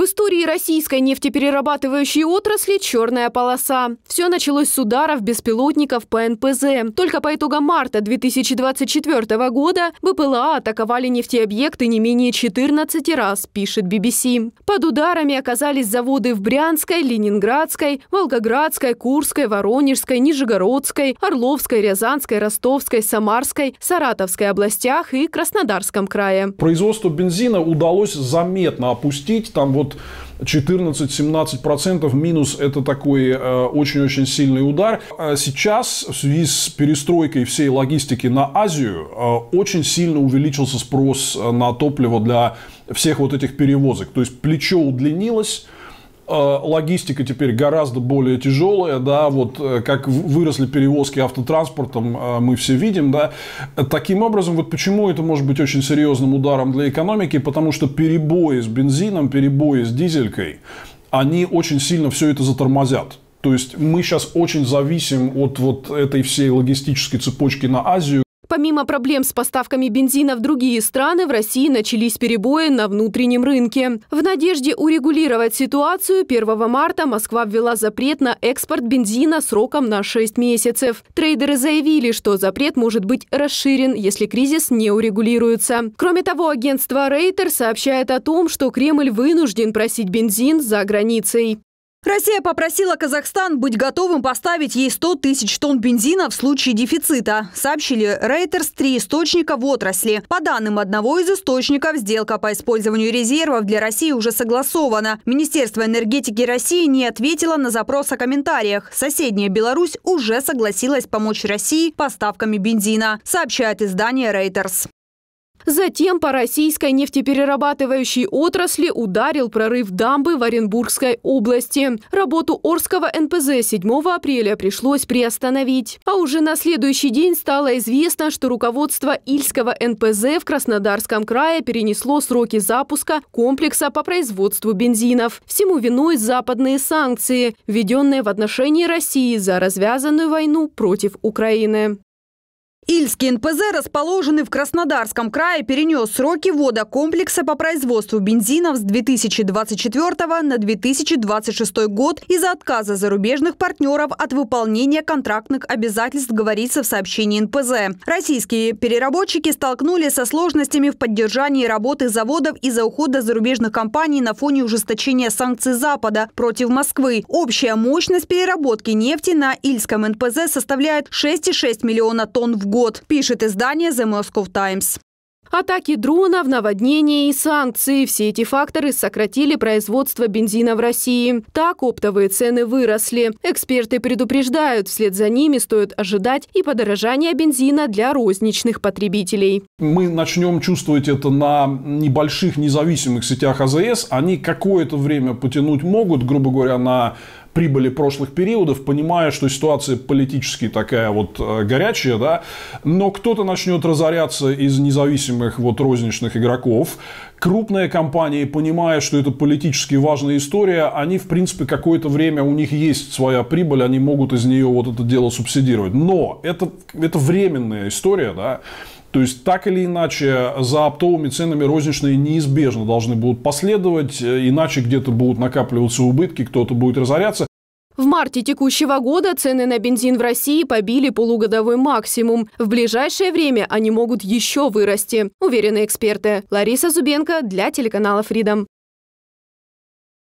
В истории российской нефтеперерабатывающей отрасли черная полоса. Все началось с ударов беспилотников по НПЗ. Только по итогам марта 2024 года БПЛА атаковали нефтеобъекты не менее 14 раз, пишет BBC. Под ударами оказались заводы в Брянской, Ленинградской, Волгоградской, Курской, Воронежской, Нижегородской, Орловской, Рязанской, Ростовской, Самарской, Саратовской областях и Краснодарском крае. Производство бензина удалось заметно опустить. Там вот вот 14-17% минус – это такой э, очень-очень сильный удар. А сейчас в связи с перестройкой всей логистики на Азию э, очень сильно увеличился спрос э, на топливо для всех вот этих перевозок. То есть плечо удлинилось – а, логистика теперь гораздо более тяжелая, да, вот э, как выросли перевозки автотранспортом, а, мы все видим, да. Таким образом, вот почему это может быть очень серьезным ударом для экономики, потому что перебои с бензином, перебои с дизелькой, они очень сильно все это затормозят. То есть мы сейчас очень зависим от вот этой всей логистической цепочки на Азию. Помимо проблем с поставками бензина в другие страны, в России начались перебои на внутреннем рынке. В надежде урегулировать ситуацию, 1 марта Москва ввела запрет на экспорт бензина сроком на 6 месяцев. Трейдеры заявили, что запрет может быть расширен, если кризис не урегулируется. Кроме того, агентство Рейтер сообщает о том, что Кремль вынужден просить бензин за границей. Россия попросила Казахстан быть готовым поставить ей 100 тысяч тонн бензина в случае дефицита, сообщили Reuters три источника в отрасли. По данным одного из источников, сделка по использованию резервов для России уже согласована. Министерство энергетики России не ответило на запрос о комментариях. Соседняя Беларусь уже согласилась помочь России поставками бензина, сообщает издание Reuters. Затем по российской нефтеперерабатывающей отрасли ударил прорыв дамбы в Оренбургской области. Работу Орского НПЗ 7 апреля пришлось приостановить. А уже на следующий день стало известно, что руководство Ильского НПЗ в Краснодарском крае перенесло сроки запуска комплекса по производству бензинов. Всему виной западные санкции, введенные в отношении России за развязанную войну против Украины. Ильский НПЗ, расположенный в Краснодарском крае, перенес сроки ввода комплекса по производству бензинов с 2024 на 2026 год из-за отказа зарубежных партнеров от выполнения контрактных обязательств, говорится в сообщении НПЗ. Российские переработчики столкнулись со сложностями в поддержании работы заводов из-за ухода зарубежных компаний на фоне ужесточения санкций Запада против Москвы. Общая мощность переработки нефти на Ильском НПЗ составляет 6,6 миллиона тонн в год год, пишет издание The Moscow Times. Атаки дронов, наводнения и санкции – все эти факторы сократили производство бензина в России. Так оптовые цены выросли. Эксперты предупреждают, вслед за ними стоит ожидать и подорожание бензина для розничных потребителей мы начнем чувствовать это на небольших независимых сетях АЗС, они какое-то время потянуть могут, грубо говоря, на прибыли прошлых периодов, понимая, что ситуация политически такая вот э, горячая, да, но кто-то начнет разоряться из независимых вот розничных игроков, крупные компании, понимая, что это политически важная история, они, в принципе, какое-то время, у них есть своя прибыль, они могут из нее вот это дело субсидировать. Но это, это временная история, да, то есть, так или иначе, за оптовыми ценами розничные неизбежно должны будут последовать, э, иначе где-то будут накапливаться убытки, кто-то будет разоряться. В марте текущего года цены на бензин в России побили полугодовой максимум. В ближайшее время они могут еще вырасти, уверены эксперты. Лариса Зубенко для телеканала Freedom.